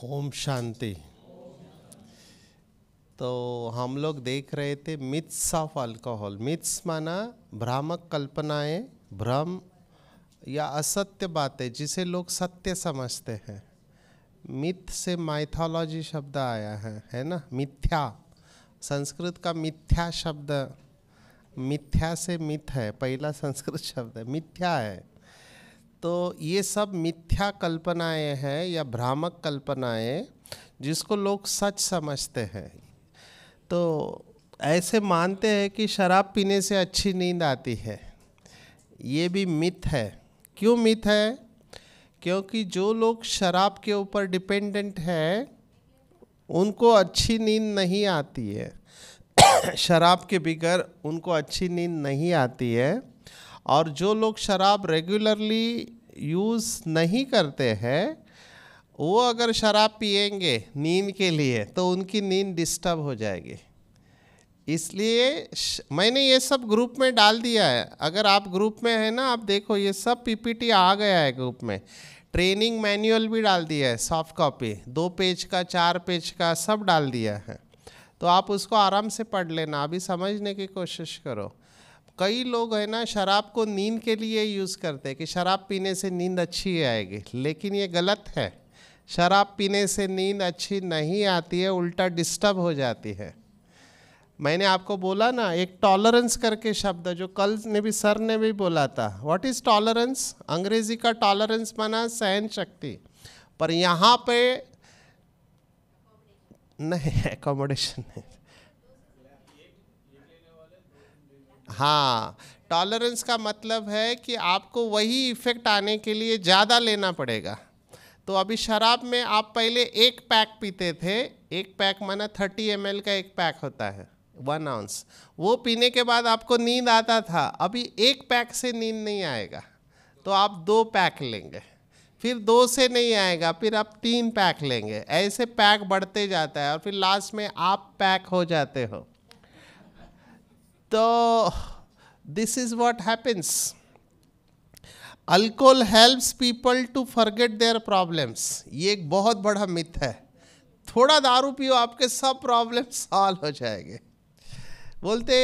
ओम शांति तो हम लोग देख रहे थे मिथ्स ऑफ अल्कोहल मिथ्स माना भ्रामक कल्पनाएं भ्रम या असत्य बातें जिसे लोग सत्य समझते हैं मिथ से माइथोलॉजी शब्द आया है है ना मिथ्या संस्कृत का मिथ्या शब्द मिथ्या से मिथ है पहला संस्कृत शब्द है मिथ्या है तो ये सब मिथ्या कल्पनाएं हैं या भ्रामक कल्पनाएं जिसको लोग सच समझते हैं तो ऐसे मानते हैं कि शराब पीने से अच्छी नींद आती है ये भी मिथ है क्यों मिथ है क्योंकि जो लोग शराब के ऊपर डिपेंडेंट है उनको अच्छी नींद नहीं आती है शराब के बगैर उनको अच्छी नींद नहीं आती है और जो लोग शराब रेगुलरली यूज़ नहीं करते हैं वो अगर शराब पिएंगे नींद के लिए तो उनकी नींद डिस्टर्ब हो जाएगी इसलिए मैंने ये सब ग्रुप में डाल दिया है अगर आप ग्रुप में है ना आप देखो ये सब पीपीटी आ गया है ग्रुप में ट्रेनिंग मैनुअल भी डाल दिया है सॉफ्ट कॉपी दो पेज का चार पेज का सब डाल दिया है तो आप उसको आराम से पढ़ लेना अभी समझने की कोशिश करो कई लोग है ना शराब को नींद के लिए यूज़ करते हैं कि शराब पीने से नींद अच्छी आएगी लेकिन ये गलत है शराब पीने से नींद अच्छी नहीं आती है उल्टा डिस्टर्ब हो जाती है मैंने आपको बोला ना एक टॉलरेंस करके शब्द जो कल ने भी सर ने भी बोला था व्हाट इज़ टॉलरेंस अंग्रेज़ी का टॉलरेंस माना सहन शक्ति पर यहाँ पे नहीं एकोमोडेशन नहीं हाँ टॉलरेंस का मतलब है कि आपको वही इफ़ेक्ट आने के लिए ज़्यादा लेना पड़ेगा तो अभी शराब में आप पहले एक पैक पीते थे एक पैक माना थर्टी एम का एक पैक होता है वन आउंस वो पीने के बाद आपको नींद आता था अभी एक पैक से नींद नहीं आएगा तो आप दो पैक लेंगे फिर दो से नहीं आएगा फिर आप तीन पैक लेंगे ऐसे पैक बढ़ते जाता है और फिर लास्ट में आप पैक हो जाते हो तो This is what happens. Alcohol helps people to forget their problems ये एक बहुत बड़ा मिथ है थोड़ा दारू पियो आपके सब प्रॉब्लम सॉल्व हो जाएंगे बोलते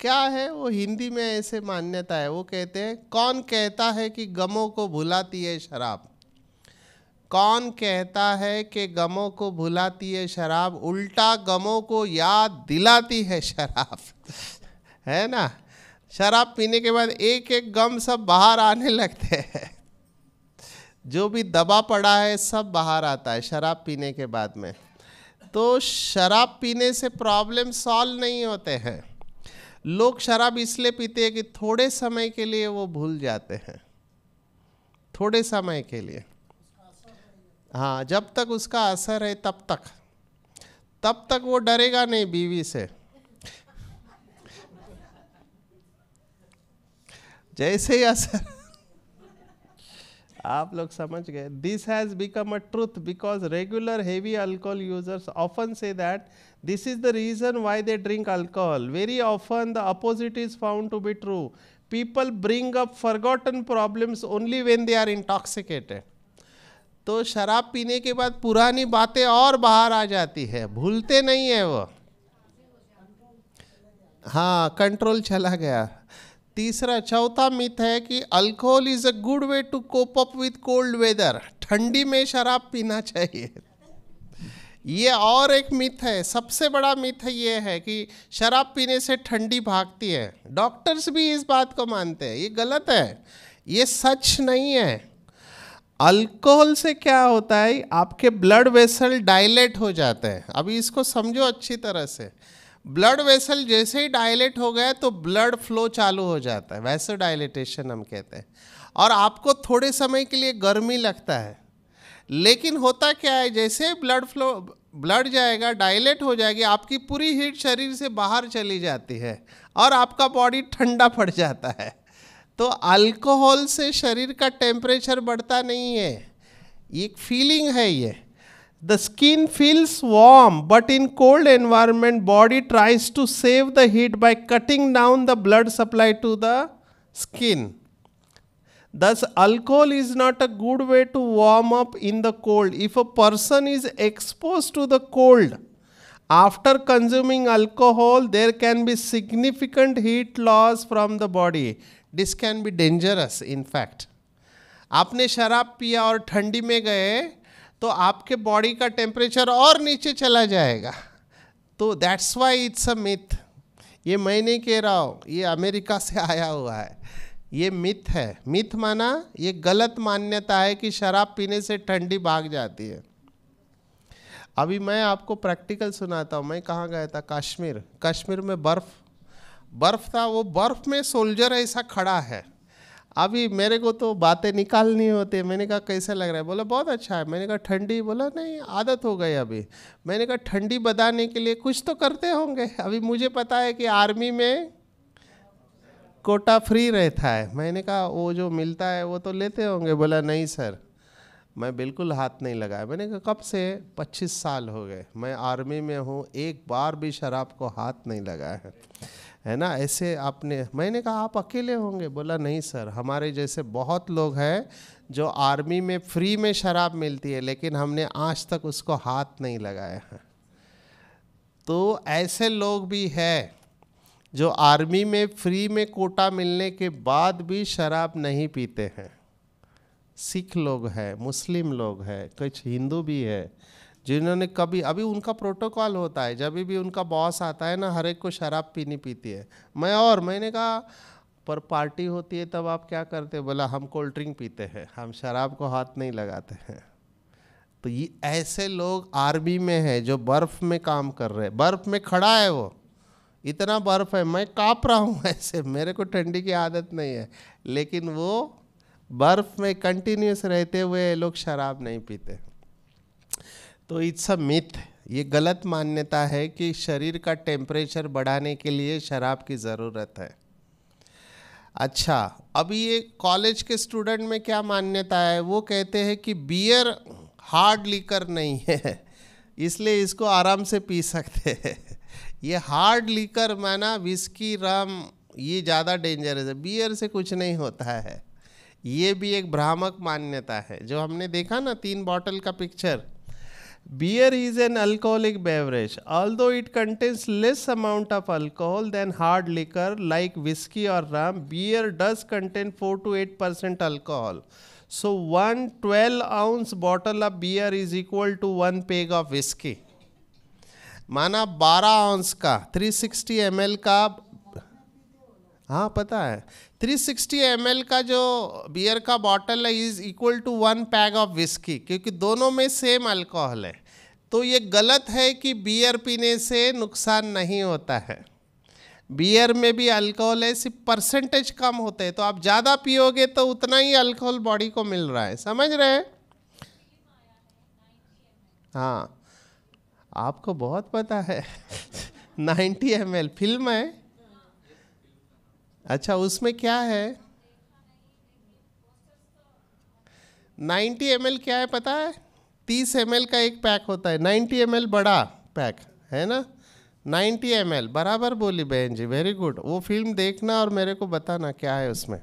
क्या है वो हिंदी में ऐसे मान्यता है वो कहते हैं कौन कहता है कि गमों को भुलाती है शराब कौन कहता है कि गमों को भुलाती है शराब उल्टा गमों को याद दिलाती है शराब है ना शराब पीने के बाद एक एक गम सब बाहर आने लगते हैं जो भी दबा पड़ा है सब बाहर आता है शराब पीने के बाद में तो शराब पीने से प्रॉब्लम सॉल्व नहीं होते हैं लोग शराब इसलिए पीते हैं कि थोड़े समय के लिए वो भूल जाते हैं थोड़े समय के लिए हाँ जब तक उसका असर है तब तक तब तक वो डरेगा नहीं बीवी से जैसे ही असर आप लोग समझ गए this has become a truth because regular heavy alcohol users often say that this is the reason why they drink alcohol very often the opposite is found to be true people bring up forgotten problems only when they are intoxicated तो शराब पीने के बाद पुरानी बातें और बाहर आ जाती है भूलते नहीं है वो हाँ कंट्रोल चला गया तीसरा चौथा मिथ है कि alcohol is a good way to cope up with cold weather ठंडी में शराब पीना चाहिए ये और एक मिथ है सबसे बड़ा मिथ है ये है कि शराब पीने से ठंडी भागती है डॉक्टर्स भी इस बात को मानते हैं ये गलत है ये सच नहीं है अल्कोहल से क्या होता है आपके ब्लड वेसल डायलेट हो जाते हैं अभी इसको समझो अच्छी तरह से ब्लड वेसल जैसे ही डायलेट हो गया तो ब्लड फ्लो चालू हो जाता है वैसे डायलेटेशन हम कहते हैं और आपको थोड़े समय के लिए गर्मी लगता है लेकिन होता क्या है जैसे ब्लड फ्लो ब्लड जाएगा डायलेट हो जाएगी आपकी पूरी हीट शरीर से बाहर चली जाती है और आपका बॉडी ठंडा पड़ जाता है तो अल्कोहल से शरीर का टेम्परेचर बढ़ता नहीं है ये फीलिंग है ये The skin feels warm, but in cold environment, body tries to save the heat by cutting down the blood supply to the skin. Thus, alcohol is not a good way to warm up in the cold. If a person is exposed to the cold, after consuming alcohol, there can be significant heat loss from the body. This can be dangerous, in fact. आपने शराब पिया और ठंडी में गए तो आपके body का टेम्परेचर और नीचे चला जाएगा तो that's why it's a myth ये मैं नहीं कह रहा हूँ ये अमेरिका से आया हुआ है ये मिथ है मिथ माना ये गलत मान्यता है कि शराब पीने से ठंडी भाग जाती है अभी मैं आपको प्रैक्टिकल सुनाता हूँ मैं कहाँ गया था कश्मीर कश्मीर में बर्फ़ बर्फ़ था वो बर्फ़ में सोल्जर ऐसा खड़ा है अभी मेरे को तो बातें निकालनी होती है मैंने कहा कैसा लग रहा है बोला बहुत अच्छा है मैंने कहा ठंडी बोला नहीं आदत हो गई अभी मैंने कहा ठंडी बताने के लिए कुछ तो करते होंगे अभी मुझे पता है कि आर्मी में कोटा फ्री रहता है मैंने कहा वो जो मिलता है वो तो लेते होंगे बोला नहीं सर मैं बिल्कुल हाथ नहीं लगाया मैंने कहा कब से 25 साल हो गए मैं आर्मी में हूँ एक बार भी शराब को हाथ नहीं लगाया है है ना ऐसे आपने मैंने कहा आप अकेले होंगे बोला नहीं सर हमारे जैसे बहुत लोग हैं जो आर्मी में फ्री में शराब मिलती है लेकिन हमने आज तक उसको हाथ नहीं लगाया है तो ऐसे लोग भी हैं जो आर्मी में फ्री में कोटा मिलने के बाद भी शराब नहीं पीते हैं सिख लोग हैं मुस्लिम लोग हैं कुछ हिंदू भी है जिन्होंने कभी अभी उनका प्रोटोकॉल होता है जब भी उनका बॉस आता है ना हर एक को शराब पीनी पीती है मैं और मैंने कहा पर पार्टी होती है तब आप क्या करते बोला हम कोल्ड ड्रिंक पीते हैं हम शराब को हाथ नहीं लगाते हैं तो ये ऐसे लोग आर्मी में हैं जो बर्फ़ में काम कर रहे हैं बर्फ़ में खड़ा है वो इतना बर्फ़ है मैं काँप रहा हूँ ऐसे मेरे को ठंडी की आदत नहीं है लेकिन वो बर्फ़ में कंटिन्यूस रहते हुए लोग शराब नहीं पीते तो इट्स अ मिथ ये गलत मान्यता है कि शरीर का टेम्परेचर बढ़ाने के लिए शराब की ज़रूरत है अच्छा अभी ये कॉलेज के स्टूडेंट में क्या मान्यता है वो कहते हैं कि बियर हार्ड लीकर नहीं है इसलिए इसको आराम से पी सकते हैं ये हार्ड लीकर माना विस्की रम ये ज़्यादा डेंजरस है बियर से कुछ नहीं होता है ये भी एक भ्रामक मान्यता है जो हमने देखा ना तीन बॉटल का picture Beer is an alcoholic beverage. Although it contains less amount of alcohol than hard liquor like whiskey or rum, beer does contain 4 to 8% alcohol. So, one 12 ounce bottle of beer is equal to one peg of whiskey. माना 12 ounce का 360 M का हाँ पता है 360 ml का जो beer का bottle है is equal to one peg of whisky क्योंकि दोनों में सेम अल्कोहल है तो ये गलत है कि बियर पीने से नुकसान नहीं होता है बियर में भी अल्कोहल है सिर्फ परसेंटेज कम होते हैं तो आप ज़्यादा पियोगे तो उतना ही अल्कोहल बॉडी को मिल रहा है समझ रहे हैं हाँ आपको बहुत पता है 90 एम फिल्म है अच्छा उसमें क्या है 90 एम क्या है पता है 30 एम का एक पैक होता है 90 एम बड़ा पैक है ना 90 एम बराबर बोली बहन जी वेरी गुड वो फिल्म देखना और मेरे को बताना क्या है उसमें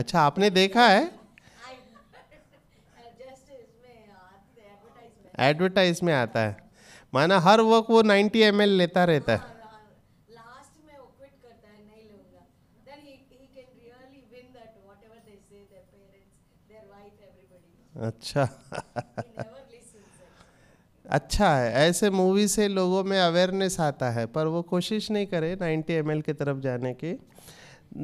अच्छा आपने देखा है एडवर्टाइज में आता है माना हर वक्त वो नाइनटी एम एल लेता रहता है अच्छा अच्छा है ऐसे मूवी से लोगों में अवेयरनेस आता है पर वो कोशिश नहीं करे 90 एम की तरफ जाने की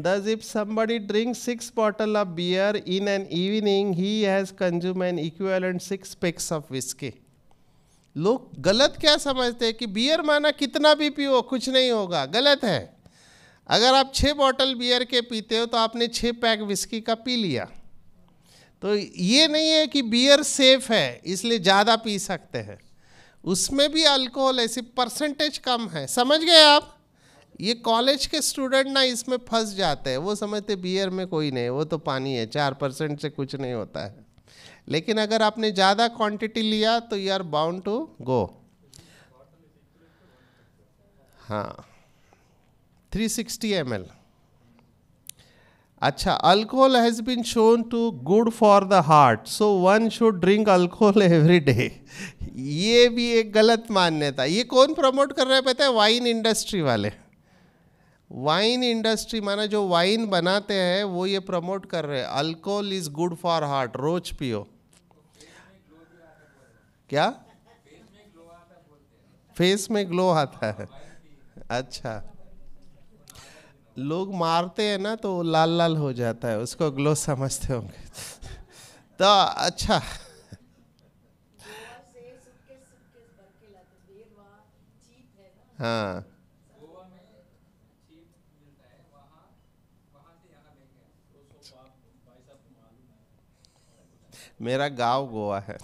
does if somebody drink six bottle of beer in an evening he has consume an equivalent six pegs of whisky लोग गलत क्या समझते हैं कि बियर माना कितना भी पियो कुछ नहीं होगा गलत है अगर आप छः बॉटल बियर के पीते हो तो आपने छः पैक विस्की का पी लिया तो ये नहीं है कि बियर सेफ है इसलिए ज़्यादा पी सकते हैं उसमें भी अल्कोहल ऐसी परसेंटेज कम है समझ गए आप ये कॉलेज के स्टूडेंट ना इसमें फंस जाते हैं वो समझते बियर में कोई नहीं वो तो पानी है चार परसेंट से कुछ नहीं होता है लेकिन अगर आपने ज़्यादा क्वांटिटी लिया तो you are bound to go हाँ 360 सिक्सटी अच्छा alcohol has been shown to good for the heart so one should drink alcohol every day ये भी एक गलत मान्यता ये कौन प्रमोट कर रहे हैं पता है वाइन इंडस्ट्री वाले वाइन इंडस्ट्री माना जो वाइन बनाते हैं वो ये प्रमोट कर रहे हैं alcohol is good for heart रोज पियो क्या फेस में ग्लो आता है अच्छा लोग मारते हैं ना तो लाल लाल हो जाता है उसको ग्लो समझते होंगे तो अच्छा हाँ मेरा गांव गोवा है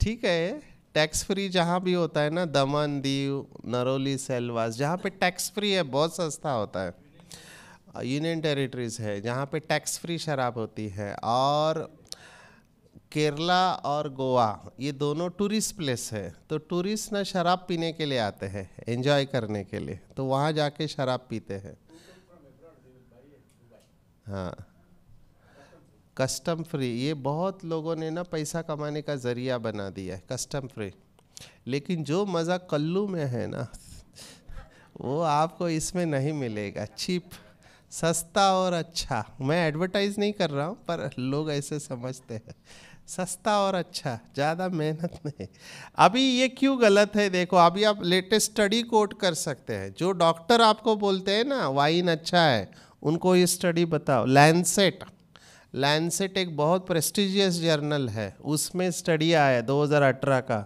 ठीक है टैक्स फ्री जहाँ भी होता है ना दमन दीव नरोली सेलवास जहाँ पे टैक्स फ्री है बहुत सस्ता होता है यूनियन टेरिटरीज है जहाँ पे टैक्स फ्री शराब होती है और केरला और गोवा ये दोनों टूरिस्ट प्लेस है तो टूरिस्ट ना शराब पीने के लिए आते हैं एंजॉय करने के लिए तो वहाँ जाके शराब पीते हैं हाँ कस्टम फ्री ये बहुत लोगों ने ना पैसा कमाने का ज़रिया बना दिया है कस्टम फ्री लेकिन जो मज़ा कल्लू में है ना वो आपको इसमें नहीं मिलेगा चीप सस्ता और अच्छा मैं एडवर्टाइज नहीं कर रहा हूँ पर लोग ऐसे समझते हैं सस्ता और अच्छा ज़्यादा मेहनत नहीं अभी ये क्यों गलत है देखो अभी आप लेटेस्ट स्टडी कोट कर सकते हैं जो डॉक्टर आपको बोलते हैं ना वाइन अच्छा है उनको ये स्टडी बताओ लैंडसेट लैंसेट एक बहुत प्रेस्टिजियस जर्नल है उसमें स्टडी आया है 2018 का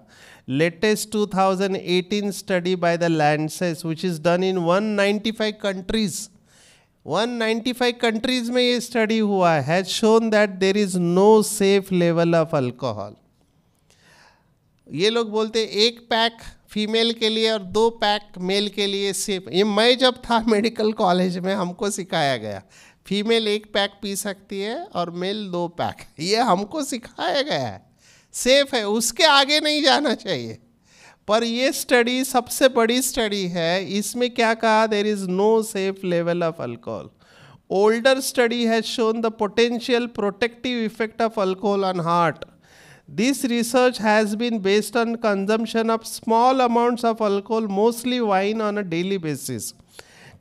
latest 2018 study by the Lancet which is done in 195 countries 195 countries में ये स्टडी हुआ है has shown that there is no safe level of alcohol ये लोग बोलते एक पैक फीमेल के लिए और दो पैक मेल के लिए सेफ ये मैं जब था मेडिकल कॉलेज में हमको सिखाया गया फीमेल एक पैक पी सकती है और मेल दो पैक ये हमको सिखाया गया है सेफ है उसके आगे नहीं जाना चाहिए पर ये स्टडी सबसे बड़ी स्टडी है इसमें क्या कहा there is no safe level of alcohol older study has shown the potential protective effect of alcohol on heart this research has been based on consumption of small amounts of alcohol mostly wine on a daily basis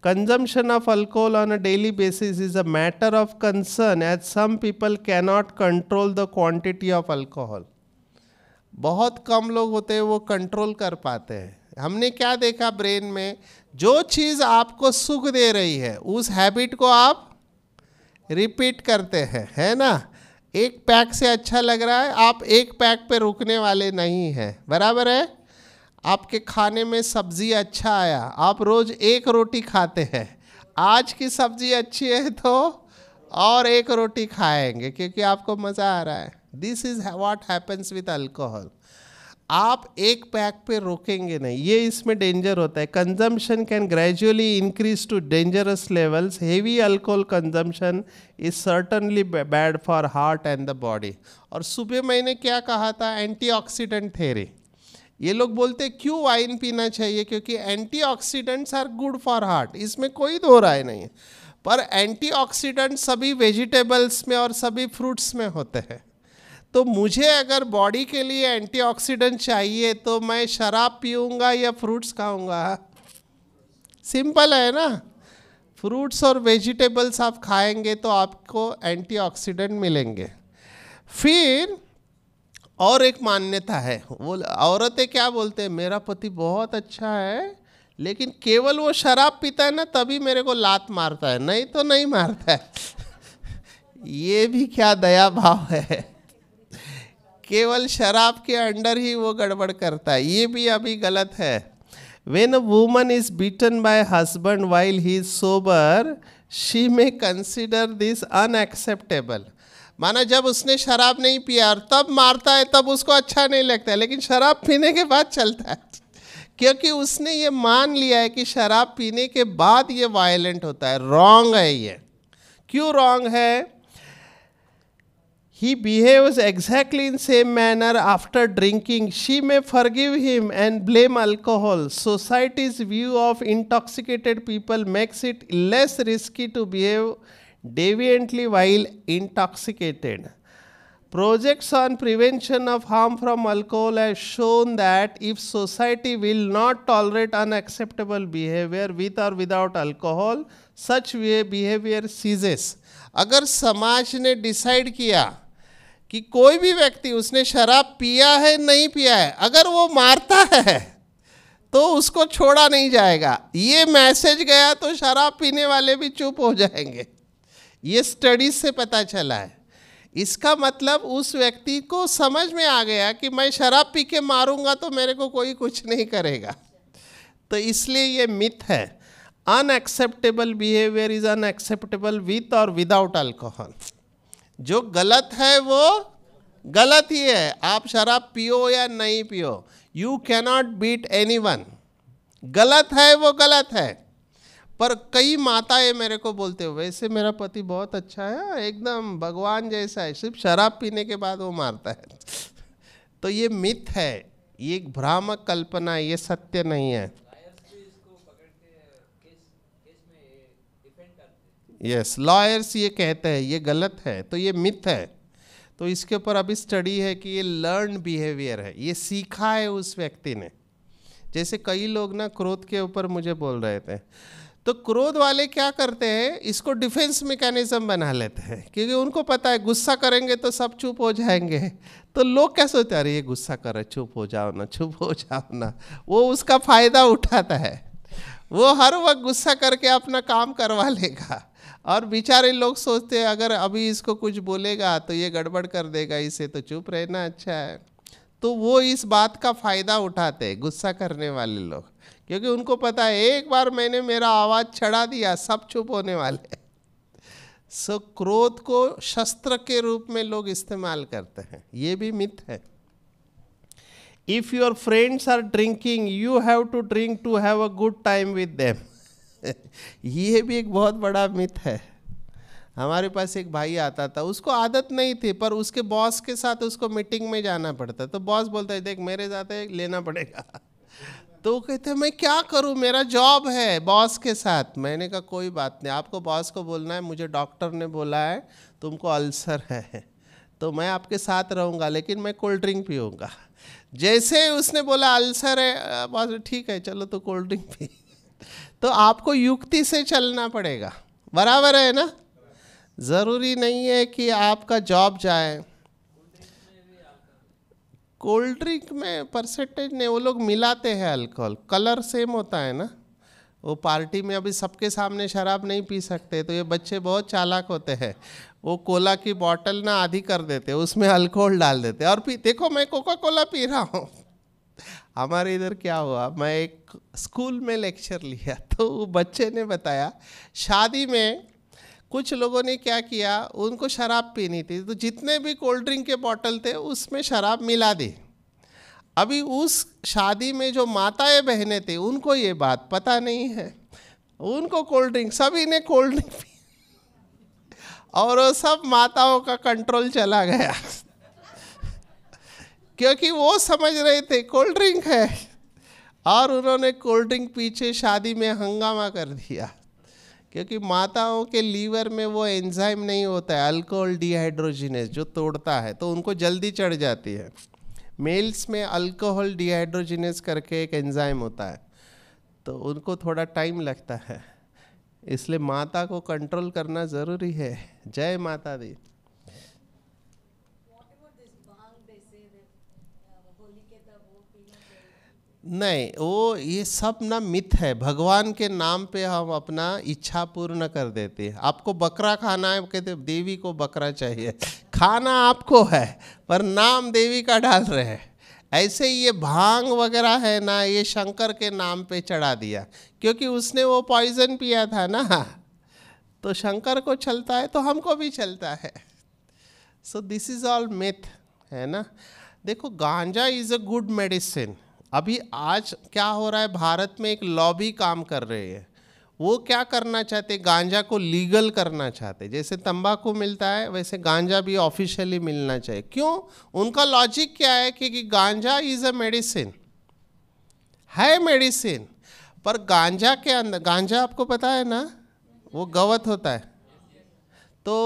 Consumption of alcohol on a daily basis is a matter of concern as some people cannot control the quantity of alcohol. बहुत कम लोग होते हैं वो control कर पाते हैं हमने क्या देखा ब्रेन में जो चीज़ आपको सुख दे रही है उस हैबिट को आप रिपीट करते हैं है ना एक पैक से अच्छा लग रहा है आप एक पैक पे रुकने वाले नहीं हैं बराबर है आपके खाने में सब्जी अच्छा आया आप रोज़ एक रोटी खाते हैं आज की सब्जी अच्छी है तो और एक रोटी खाएंगे क्योंकि आपको मज़ा आ रहा है this is what happens with alcohol आप एक पैक पे रोकेंगे नहीं ये इसमें डेंजर होता है consumption can gradually increase to dangerous levels heavy alcohol consumption is certainly bad for heart and the body और सुबह मैंने क्या कहा था एंटीऑक्सीडेंट थेरी ये लोग बोलते क्यों वाइन पीना चाहिए क्योंकि antioxidants are good for heart इसमें कोई दो राय नहीं है पर एंटीऑक्सीडेंट सभी वेजिटेबल्स में और सभी फ्रूट्स में होते हैं तो मुझे अगर बॉडी के लिए एंटीऑक्सीडेंट चाहिए तो मैं शराब पीऊँगा या फ्रूट्स खाऊँगा सिंपल है ना फ्रूट्स और वेजिटेबल्स आप खाएंगे तो आपको एंटीऑक्सीडेंट मिलेंगे फिर और एक मान्यता है वो औरतें क्या बोलते हैं मेरा पति बहुत अच्छा है लेकिन केवल वो शराब पीता है ना तभी मेरे को लात मारता है नहीं तो नहीं मारता है ये भी क्या दया भाव है केवल शराब के अंडर ही वो गड़बड़ करता है ये भी अभी गलत है when a woman is beaten by husband while he is sober she may consider this unacceptable माना जब उसने शराब नहीं पिया और तब मारता है तब उसको अच्छा नहीं लगता है लेकिन शराब पीने के बाद चलता है क्योंकि उसने ये मान लिया है कि शराब पीने के बाद ये वायलेंट होता है रॉन्ग है ये क्यों रॉन्ग है he behaves exactly in same manner after drinking she may forgive him and blame alcohol society's view of intoxicated people makes it less risky to behave deviantly while intoxicated. Projects on prevention of harm from alcohol have shown that if society will not tolerate unacceptable behavior with or without alcohol, such behavior ceases. अगर समाज ने decide किया कि कोई भी व्यक्ति उसने शराब पिया है नहीं पिया है अगर वो मारता है तो उसको छोड़ा नहीं जाएगा ये मैसेज गया तो शराब पीने वाले भी चुप हो जाएंगे ये स्टडीज से पता चला है इसका मतलब उस व्यक्ति को समझ में आ गया कि मैं शराब पी के मारूंगा तो मेरे को कोई कुछ नहीं करेगा तो इसलिए ये मिथ है unacceptable behaviour is unacceptable with और विदाउट अल्कोहल जो गलत है वो गलत ही है आप शराब पियो या नहीं पियो you cannot beat anyone गलत है वो गलत है पर कई माताएं मेरे को बोलते हैं वैसे मेरा पति बहुत अच्छा है हाँ, एकदम भगवान जैसा है सिर्फ शराब पीने के बाद वो मारता है तो ये मिथ है ये एक भ्रामक कल्पना है ये सत्य नहीं है यस लॉयर्स ये कहते हैं ये गलत है तो ये मिथ है तो इसके ऊपर अभी स्टडी है कि ये लर्न बिहेवियर है ये सीखा है उस व्यक्ति ने जैसे कई लोग ना क्रोध के ऊपर मुझे बोल रहे थे तो क्रोध वाले क्या करते हैं इसको डिफेंस मैकेनिज्म बना लेते हैं क्योंकि उनको पता है गुस्सा करेंगे तो सब चुप हो जाएंगे तो लोग क्या सोचते अरे ये गुस्सा कर चुप हो जाओ ना चुप हो जाओ ना वो उसका फ़ायदा उठाता है वो हर वक्त गुस्सा करके अपना काम करवा लेगा और बेचारे लोग सोचते हैं अगर अभी इसको कुछ बोलेगा तो ये गड़बड़ कर देगा इसे तो चुप रहना अच्छा है तो वो इस बात का फ़ायदा उठाते हैं गुस्सा करने वाले लोग क्योंकि उनको पता है एक बार मैंने मेरा आवाज़ चढ़ा दिया सब चुप होने वाले सो क्रोध को शस्त्र के रूप में लोग इस्तेमाल करते हैं ये भी मिथ है if your friends are drinking you have to drink to have a good time with them ये भी एक बहुत बड़ा मिथ है हमारे पास एक भाई आता था उसको आदत नहीं थी पर उसके बॉस के साथ उसको मीटिंग में जाना पड़ता तो बॉस बोलता है देख मेरे साथ लेना पड़ेगा तो वो कहते हैं मैं क्या करूं मेरा जॉब है बॉस के साथ मैंने कहा कोई बात नहीं आपको बॉस को बोलना है मुझे डॉक्टर ने बोला है तुमको अल्सर है तो मैं आपके साथ रहूँगा लेकिन मैं कोल्ड ड्रिंक पीऊँगा जैसे उसने बोला अल्सर है बॉस ठीक है चलो तो कोल्ड ड्रिंक पी तो आपको युक्ति से चलना पड़ेगा बराबर है ना ज़रूरी नहीं है कि आपका जॉब जाए कोल्ड ड्रिंक में परसेंटेज नहीं वो लोग मिलाते हैं अल्कोहल कलर सेम होता है ना वो पार्टी में अभी सबके सामने शराब नहीं पी सकते तो ये बच्चे बहुत चालाक होते हैं वो कोला की बॉटल ना आधी कर देते उसमें अल्कोहल डाल देते और पी देखो मैं कोका कोला पी रहा हूँ हमारे इधर क्या हुआ मैं एक स्कूल में लेक्चर लिया तो वो बच्चे ने बताया शादी में कुछ लोगों ने क्या किया उनको शराब पीनी थी तो जितने भी कोल्ड ड्रिंक के बॉटल थे उसमें शराब मिला दी अभी उस शादी में जो माताएं बहनें थे उनको ये बात पता नहीं है उनको कोल्ड ड्रिंक सभी ने कोल्ड ड्रिंक पी और वो सब माताओं का कंट्रोल चला गया क्योंकि वो समझ रहे थे कोल्ड ड्रिंक है और उन्होंने कोल्ड ड्रिंक पीछे शादी में हंगामा कर दिया क्योंकि माताओं के लीवर में वो एंजाइम नहीं होता है अल्कोहल डिहाइड्रोजिनेस जो तोड़ता है तो उनको जल्दी चढ़ जाती है मेल्स में अल्कोहल डिहाइड्रोजिनेस करके एक एंजाइम होता है तो उनको थोड़ा टाइम लगता है इसलिए माता को कंट्रोल करना ज़रूरी है जय माता दी नहीं वो ये सब ना मिथ है भगवान के नाम पे हम अपना इच्छा पूर्ण कर देते हैं आपको बकरा खाना है कहते देवी को बकरा चाहिए खाना आपको है पर नाम देवी का डाल रहे हैं ऐसे ये भांग वगैरह है ना ये शंकर के नाम पे चढ़ा दिया क्योंकि उसने वो पॉइजन पिया था ना तो शंकर को चलता है तो हमको भी चलता है so this is all myth है ना देखो गांजा इज़ अ गुड मेडिसिन अभी आज क्या हो रहा है भारत में एक लॉबी काम कर रही है वो क्या करना चाहते गांजा को लीगल करना चाहते जैसे तंबाकू मिलता है वैसे गांजा भी ऑफिशियली मिलना चाहिए क्यों उनका लॉजिक क्या है कि गांजा इज़ अ मेडिसिन है मेडिसिन पर गांजा के अंदर गांजा आपको पता है ना वो गवत होता है तो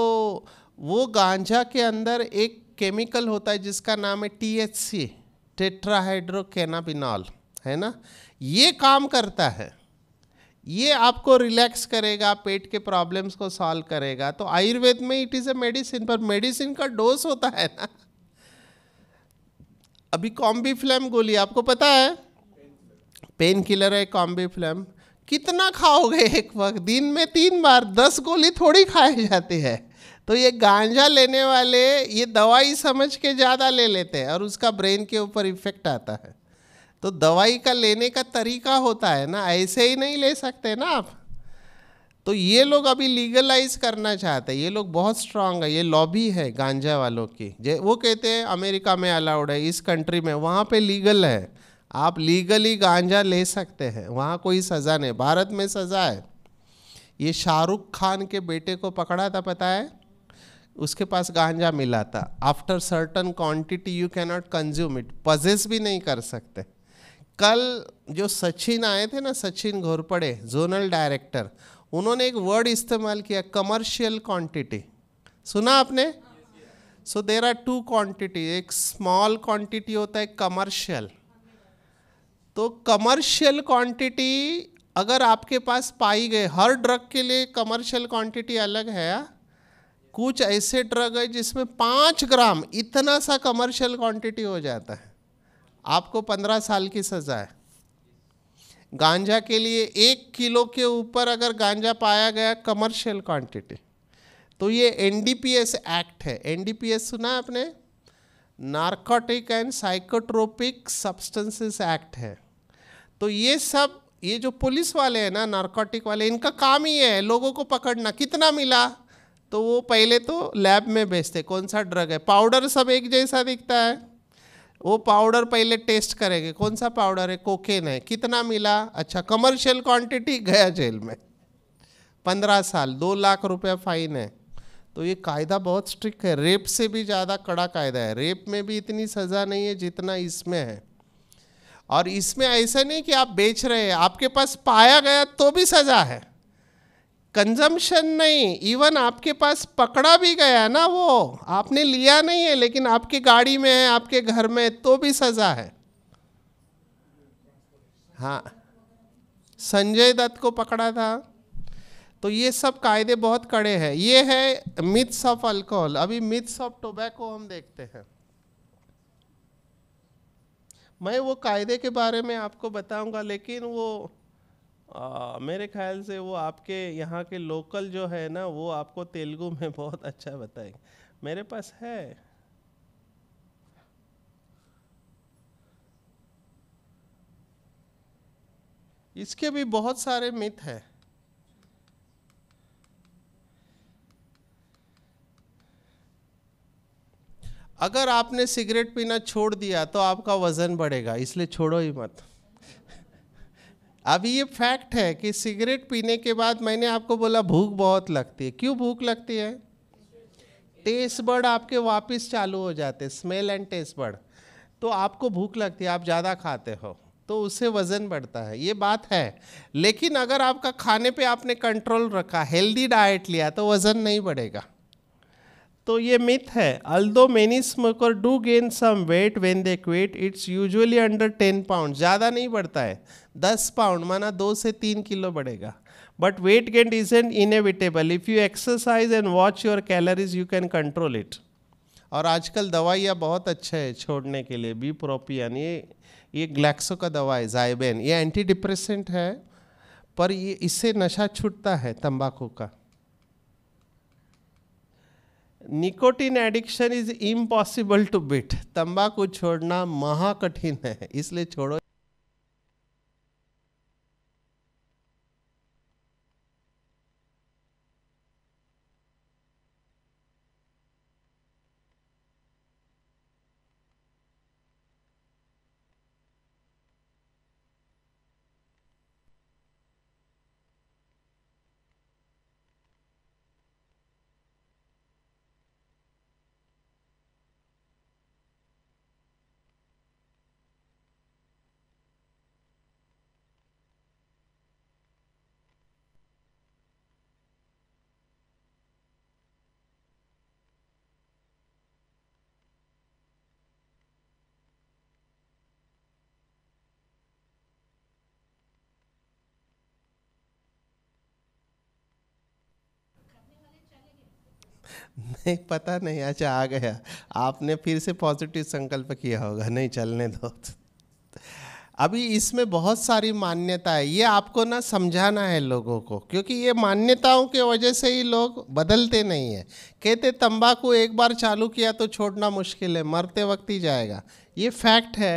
वो गांजा के अंदर एक केमिकल होता है जिसका नाम है टी एच सी टेट्राहाइड्रोकेनाबिनॉल है ना ये काम करता है ये आपको रिलैक्स करेगा पेट के प्रॉब्लम्स को सॉल्व करेगा तो आयुर्वेद में इट इज़ अ मेडिसिन पर मेडिसिन का डोज होता है ना अभी कॉम्बी फ्लैम गोली आपको पता है पेन किलर है कॉम्बी फ्लैम कितना खाओगे एक वक्त दिन में तीन बार दस गोली थोड़ी खाई जाती है तो ये गांजा लेने वाले ये दवाई समझ के ज़्यादा ले लेते हैं और उसका ब्रेन के ऊपर इफेक्ट आता है तो दवाई का लेने का तरीका होता है ना ऐसे ही नहीं ले सकते ना आप तो ये लोग अभी लीगलाइज करना चाहते हैं ये लोग बहुत स्ट्रांग है ये लॉबी है गांजा वालों की जे वो कहते हैं अमेरिका में अलाउड है इस कंट्री में वहाँ पे लीगल है आप लीगली गांजा ले सकते हैं वहाँ कोई सज़ा नहीं भारत में सज़ा है ये शाहरुख खान के बेटे को पकड़ा था पता है उसके पास गांजा मिला था after certain quantity you cannot consume it possess भी नहीं कर सकते कल जो सचिन आए थे ना सचिन घोरपड़े जोनल डायरेक्टर उन्होंने एक वर्ड इस्तेमाल किया कमर्शियल क्वांटिटी सुना आपने so there are two quantity एक स्मॉल क्वांटिटी होता है कमर्शियल तो कमर्शियल क्वांटिटी अगर आपके पास पाई गई हर ड्रग के लिए कमर्शियल क्वांटिटी अलग है हाँ? कुछ ऐसे ड्रग है जिसमें पाँच ग्राम इतना सा कमर्शियल क्वांटिटी हो जाता है आपको पंद्रह साल की सज़ा है गांजा के लिए एक किलो के ऊपर अगर गांजा पाया गया कमर्शियल क्वांटिटी तो ये एनडीपीएस एक्ट है एनडीपीएस सुना आपने narcotic and psychotropic substances act है तो ये सब ये जो पुलिस वाले हैं ना नार्कोटिक वाले इनका काम ही है लोगों को पकड़ना कितना मिला तो वो पहले तो लैब में बेचते कौन सा ड्रग है पाउडर सब एक जैसा दिखता है वो पाउडर पहले टेस्ट करेंगे कौन सा पाउडर है कोकेन है कितना मिला अच्छा कमर्शियल क्वांटिटी गया जेल में पंद्रह साल दो लाख रुपया फाइन है तो ये कायदा बहुत स्ट्रिक्ट है रेप से भी ज़्यादा कड़ा कायदा है रेप में भी इतनी सज़ा नहीं है जितना इसमें है और इसमें ऐसा नहीं कि आप बेच रहे हैं आपके पास पाया गया तो भी सज़ा है कंजम्पशन नहीं इवन आपके पास पकड़ा भी गया ना वो आपने लिया नहीं है लेकिन आपकी गाड़ी में है आपके घर में तो भी सज़ा है हाँ संजय दत्त को पकड़ा था तो ये सब कायदे बहुत कड़े हैं ये है मिथ्स ऑफ अल्कोहल अभी मिथ्स ऑफ टोबैको हम देखते हैं मैं वो कायदे के बारे में आपको बताऊंगा लेकिन वो आ, मेरे ख्याल से वो आपके यहाँ के लोकल जो है ना वो आपको तेलुगु में बहुत अच्छा बताएंगे मेरे पास है इसके भी बहुत सारे मिथ है अगर आपने सिगरेट पीना छोड़ दिया तो आपका वज़न बढ़ेगा इसलिए छोड़ो ही मत अभी ये फैक्ट है कि सिगरेट पीने के बाद मैंने आपको बोला भूख बहुत लगती है क्यों भूख लगती है टेस्ट बर्ड आपके वापस चालू हो जाते स्मेल एंड टेस्ट बर्ड तो आपको भूख लगती है आप ज़्यादा खाते हो तो उससे वज़न बढ़ता है ये बात है लेकिन अगर आपका खाने पे आपने कंट्रोल रखा हेल्दी डाइट लिया तो वज़न नहीं बढ़ेगा तो ये मिथ है although many smoker do gain some weight when they quit it's usually under ten pound ज़्यादा नहीं बढ़ता है दस पाउंड माना दो से तीन किलो बढ़ेगा but weight gain is and inevitable if you exercise and watch your calories you can control it और आजकल दवाइयाँ बहुत अच्छा है छोड़ने के लिए बी प्रोपियन ये ये ग्लैक्सो का दवा है जायबेन ये एंटी डिप्रेसेंट है पर ये इससे नशा छूटता है तंबाकू का nicotine addiction is impossible to beat तंबाकू छोड़ना महाकठिन है इसलिए छोड़ो नहीं पता नहीं अच्छा आ गया आपने फिर से पॉजिटिव संकल्प किया होगा नहीं चलने दो अभी इसमें बहुत सारी मान्यता है ये आपको ना समझाना है लोगों को क्योंकि ये मान्यताओं के वजह से ही लोग बदलते नहीं है कहते तंबाकू एक बार चालू किया तो छोड़ना मुश्किल है मरते वक्त ही जाएगा ये फैक्ट है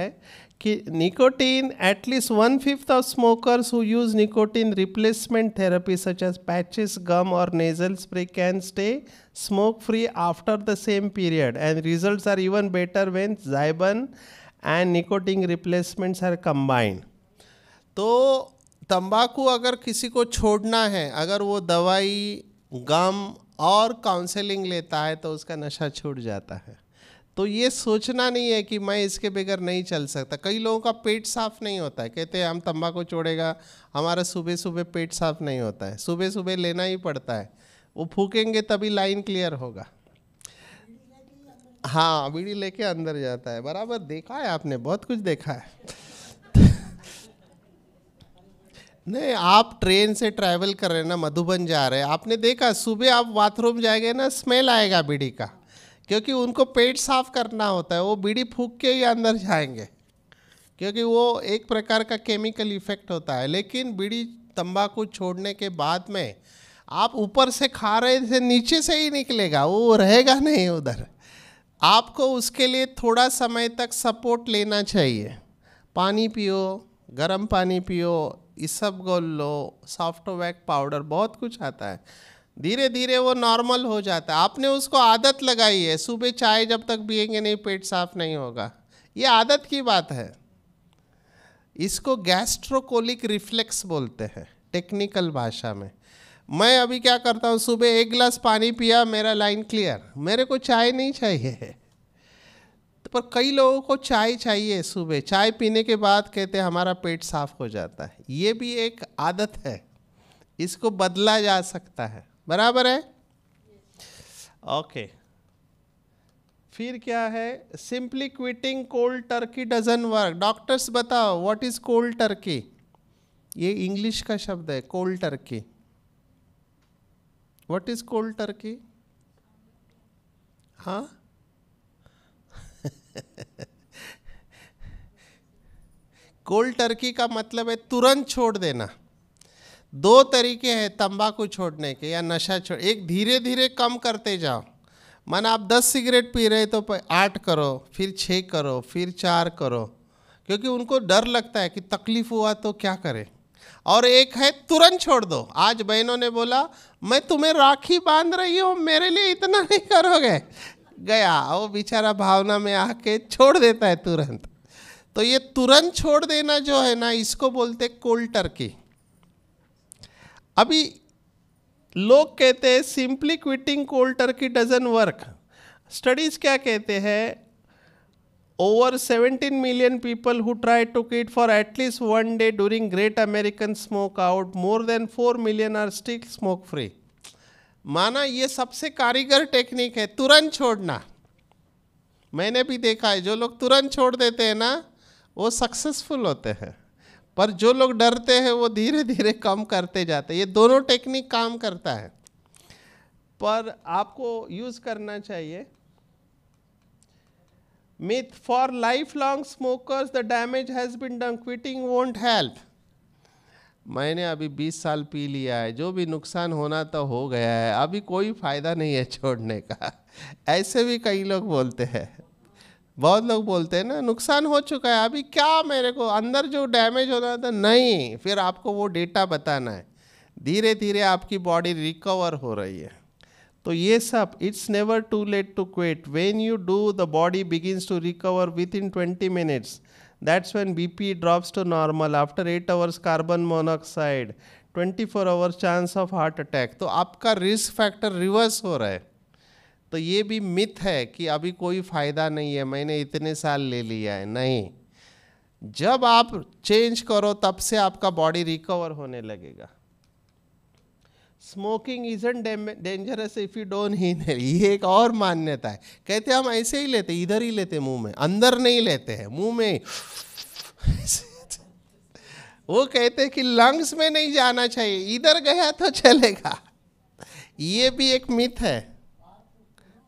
कि nicotine at least one fifth of smokers who use nicotine replacement therapy such as patches, gum, or nasal spray can stay smoke free after the same period, and results are even better when zyban and nicotine replacements are combined. तो तंबाकू अगर किसी को छोड़ना है अगर वो दवाई गम और काउंसलिंग लेता है तो उसका नशा छूट जाता है तो ये सोचना नहीं है कि मैं इसके बगैर नहीं चल सकता कई लोगों का पेट साफ नहीं होता है कहते हैं हम तम्बाकू छोड़ेगा हमारा सुबह सुबह पेट साफ नहीं होता है सुबह सुबह लेना ही पड़ता है वो फूकेंगे तभी लाइन क्लियर होगा हाँ बीड़ी लेके अंदर जाता है बराबर देखा है आपने बहुत कुछ देखा है नहीं आप ट्रेन से ट्रैवल कर रहे हैं ना मधुबन जा रहे हैं आपने देखा सुबह आप बाथरूम जाएंगे ना स्मेल आएगा बीड़ी का क्योंकि उनको पेट साफ करना होता है वो बीड़ी फूक के ही अंदर जाएंगे क्योंकि वो एक प्रकार का केमिकल इफेक्ट होता है लेकिन बीड़ी तंबाकू छोड़ने के बाद में आप ऊपर से खा रहे थे नीचे से ही निकलेगा वो रहेगा नहीं उधर आपको उसके लिए थोड़ा समय तक सपोर्ट लेना चाहिए पानी पियो गर्म पानी पियो गोल लो सॉफ्ट वैक पाउडर बहुत कुछ आता है धीरे धीरे वो नॉर्मल हो जाता है आपने उसको आदत लगाई है सुबह चाय जब तक पिएंगे नहीं पेट साफ नहीं होगा ये आदत की बात है इसको गैस्ट्रोकोलिक रिफ्लेक्स बोलते हैं टेक्निकल भाषा में मैं अभी क्या करता हूँ सुबह एक गिलास पानी पिया मेरा लाइन क्लियर मेरे को चाय नहीं चाहिए तो पर कई लोगों को चाय चाहिए सुबह चाय पीने के बाद कहते हमारा पेट साफ हो जाता है ये भी एक आदत है इसको बदला जा सकता है बराबर है ओके फिर क्या है simply quitting cold turkey doesn't work doctors बताओ व्हाट इज कोल्ड टर्की ये इंग्लिश का शब्द है cold turkey what is cold turkey हाँ कोल्ड टर्की का मतलब है तुरंत छोड़ देना दो तरीके हैं तंबाकू छोड़ने के या नशा छोड़ एक धीरे धीरे कम करते जाओ मन आप दस सिगरेट पी रहे तो आठ करो फिर छः करो फिर चार करो क्योंकि उनको डर लगता है कि तकलीफ हुआ तो क्या करें और एक है तुरंत छोड़ दो आज बहनों ने बोला मैं तुम्हें राखी बांध रही हूँ मेरे लिए इतना नहीं करोगे गया वो बेचारा भावना में आके छोड़ देता है तुरंत तो ये तुरंत छोड़ देना जो है ना इसको बोलते कोल्ड टर्की अभी लोग कहते हैं simply quitting cold turkey doesn't work studies क्या कहते हैं over 17 million people who try to quit for at least one day during great American smoke out more than four million are stick smoke free माना ये सबसे कारीगर technique है तुरंत छोड़ना मैंने भी देखा है जो लोग तुरंत छोड़ देते हैं ना वो सक्सेसफुल होते हैं पर जो लोग डरते हैं वो धीरे धीरे कम करते जाते हैं ये दोनों टेक्निक काम करता है पर आपको यूज़ करना चाहिए for lifelong smokers the damage has been done quitting won't help मैंने अभी 20 साल पी लिया है जो भी नुकसान होना तो हो गया है अभी कोई फ़ायदा नहीं है छोड़ने का ऐसे भी कई लोग बोलते हैं बहुत लोग बोलते हैं ना नुकसान हो चुका है अभी क्या मेरे को अंदर जो डैमेज हो रहा था नहीं फिर आपको वो डेटा बताना है धीरे धीरे आपकी बॉडी रिकवर हो रही है तो ये सब it's never too late to quit when you do the body begins to recover within twenty minutes that's when B P drops to normal after eight hours carbon monoxide twenty four hours chance of heart attack तो आपका risk factor reverse हो रहा है तो ये भी myth है कि अभी कोई फ़ायदा नहीं है मैंने इतने साल ले लिया है नहीं जब आप चेंज करो तब से आपका बॉडी रिकवर होने लगेगा smoking an dangerous if you don't ही ये एक और मान्यता है कहते हम ऐसे ही लेते इधर ही लेते मुंह में अंदर नहीं लेते हैं मुंह में वो कहते कि लंग्स में नहीं जाना चाहिए इधर गया तो चलेगा ये भी एक मिथ है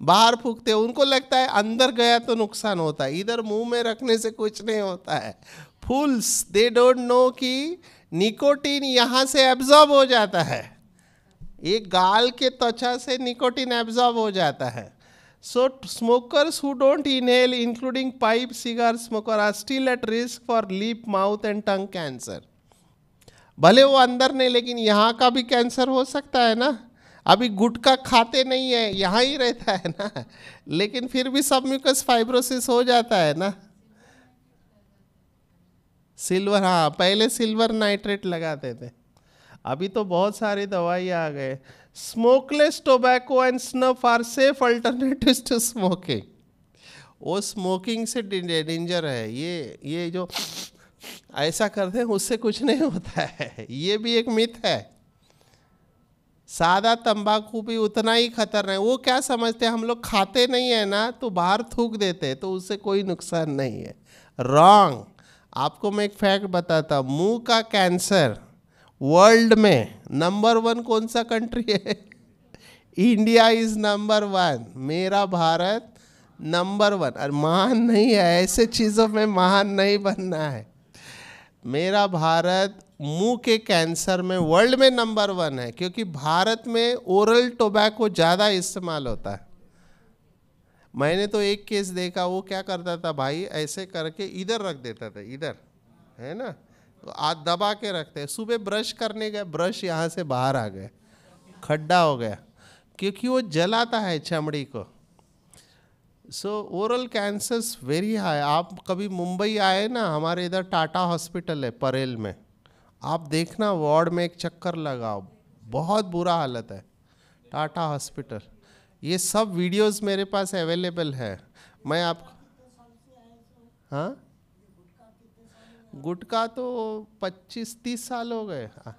बाहर फूकते हैं उनको लगता है अंदर गया तो नुकसान होता है इधर मुंह में रखने से कुछ नहीं होता है फूल्स दे डोंट नो कि निकोटीन यहाँ से एब्जॉर्ब हो जाता है ये गाल के त्वचा से निकोटीन एब्जॉर्ब हो जाता है so smokers who don't inhale including pipe cigar smoker are still at risk for lip mouth and tongue cancer भले वो अंदर नहीं लेकिन यहाँ का भी कैंसर हो सकता है ना अभी गुटका खाते नहीं है यहाँ ही रहता है ना लेकिन फिर भी सब म्यूकस फाइब्रोसिस हो जाता है ना सिल्वर हाँ पहले सिल्वर नाइट्रेट लगाते थे अभी तो बहुत सारी दवाई आ गए smokeless tobacco and snuff are safe alternative to smoking वो स्मोकिंग से डेंजर है ये ये जो ऐसा करते हैं उससे कुछ नहीं होता है ये भी एक मिथ है सादा तंबाकू भी उतना ही खतरनाक है वो क्या समझते हैं हम लोग खाते नहीं है ना तो बाहर थूक देते तो उससे कोई नुकसान नहीं है रॉन्ग आपको मैं एक फैक्ट बताता मुंह का कैंसर वर्ल्ड में नंबर वन कौन सा कंट्री है इंडिया इज़ नंबर वन मेरा भारत नंबर वन और महान नहीं है ऐसे चीज़ों में महान नहीं बनना है मेरा भारत मुंह के कैंसर में वर्ल्ड में नंबर वन है क्योंकि भारत में ओरल टोबैको ज़्यादा इस्तेमाल होता है मैंने तो एक केस देखा वो क्या करता था भाई ऐसे करके इधर रख देता था इधर है ना तो आज दबा के रखते हैं सुबह ब्रश करने गए ब्रश यहाँ से बाहर आ गए खड्डा हो गया क्योंकि वो जलाता है चमड़ी को so oral cancers very high आप कभी मुंबई आए ना हमारे इधर टाटा हॉस्पिटल है परेल में आप देखना वार्ड में एक चक्कर लगाओ बहुत बुरा हालत है टाटा हॉस्पिटल ये सब वीडियोस मेरे पास अवेलेबल है मैं आप हाँ गुटका तो 25-30 साल हो गए हाँ।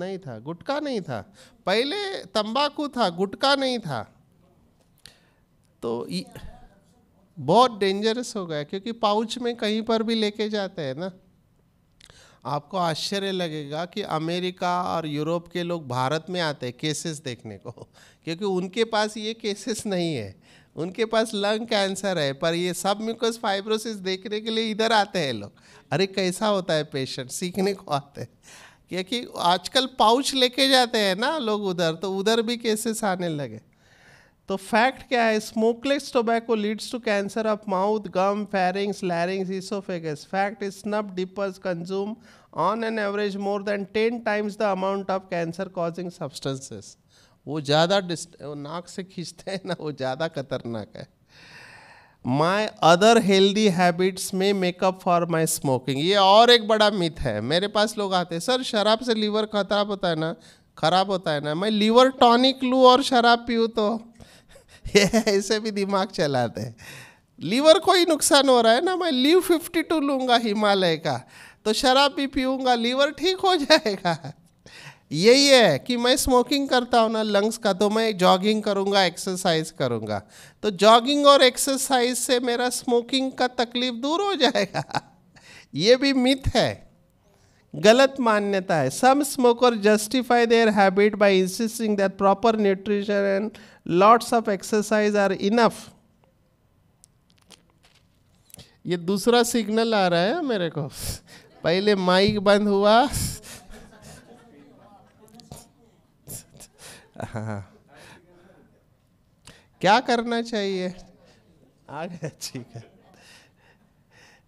नहीं था गुटका नहीं था पहले तंबाकू था गुटका नहीं था तो बहुत डेंजरस हो गया क्योंकि पाउच में कहीं पर भी लेके जाते हैं ना आपको आश्चर्य लगेगा कि अमेरिका और यूरोप के लोग भारत में आते हैं केसेस देखने को क्योंकि उनके पास ये केसेस नहीं है उनके पास लंग कैंसर है पर ये सब म्यूकस फाइब्रोसिस देखने के लिए इधर आते हैं लोग अरे कैसा होता है पेशेंट सीखने को आते हैं क्योंकि आजकल पाउच लेके जाते हैं ना लोग उधर तो उधर भी केसेस आने लगे तो फैक्ट क्या है smokeless tobacco leads to cancer of mouth gum pharynx larynx oesophagus fact snuff dippers consume on an average more than ten times the amount of cancer causing substances वो ज़्यादा नाक से खींचते हैं ना वो ज़्यादा खतरनाक है माई अदर हेल्दी हैबिट्स में मेकअप फॉर माई स्मोकिंग ये और एक बड़ा मिथ है मेरे पास लोग आते हैं सर शराब से लीवर खतरा होता है ना खराब होता है ना मैं लीवर टॉनिक लूँ और शराब पीऊँ तो ऐसे भी दिमाग चलाते हैं लीवर को ही नुकसान हो रहा है ना मैं लीव फिफ्टी टू लूँगा हिमालय का तो शराब भी पीऊँगा लीवर ठीक हो जाएगा यही है कि मैं स्मोकिंग करता हूँ ना लंग्स का तो मैं जॉगिंग करूँगा एक्सरसाइज करूँगा तो जॉगिंग और एक्सरसाइज से मेरा स्मोकिंग का तकलीफ दूर हो जाएगा ये भी मिथ है गलत मान्यता है some smoker justify their habit by insisting that proper nutrition and lots of exercise are enough ये दूसरा सिग्नल आ रहा है मेरे को पहले माइक बंद हुआ हाँ क्या करना चाहिए आ गया ठीक है